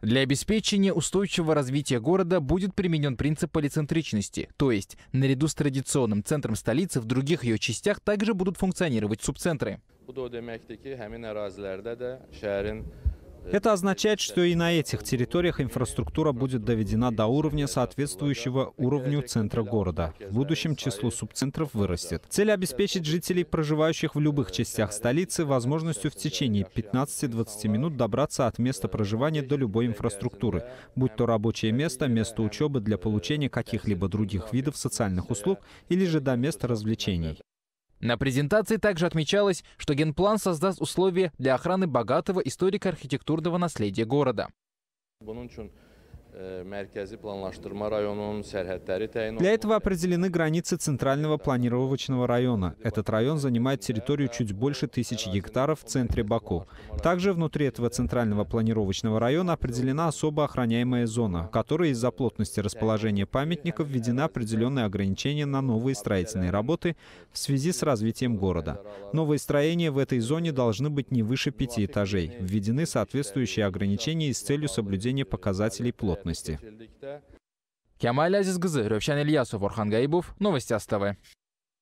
Для обеспечения устойчивого развития города будет применен принцип полицентричности, то есть наряду с традиционным центром столицы в других ее частях также будут функционировать субцентры. Bu da o deməkdir ki, həmin ərazilərdə də şəhərin это означает, что и на этих территориях инфраструктура будет доведена до уровня, соответствующего уровню центра города. В будущем число субцентров вырастет. Цель обеспечить жителей, проживающих в любых частях столицы, возможностью в течение 15-20 минут добраться от места проживания до любой инфраструктуры, будь то рабочее место, место учебы для получения каких-либо других видов социальных услуг или же до места развлечений. На презентации также отмечалось, что генплан создаст условия для охраны богатого историко-архитектурного наследия города. Э, Для этого определены границы Центрального планировочного района. Этот район занимает территорию чуть больше тысячи гектаров в центре Баку. Также внутри этого Центрального планировочного района определена особо охраняемая зона, в которой из-за плотности расположения памятников введены определенные ограничения на новые строительные работы в связи с развитием города. Новые строения в этой зоне должны быть не выше пяти этажей. Введены соответствующие ограничения с целью соблюдения показателей плотности плотности. Камаль Азизгызы, Ревчан Ильясов, Орхан Гаибов, Новости АСТВ.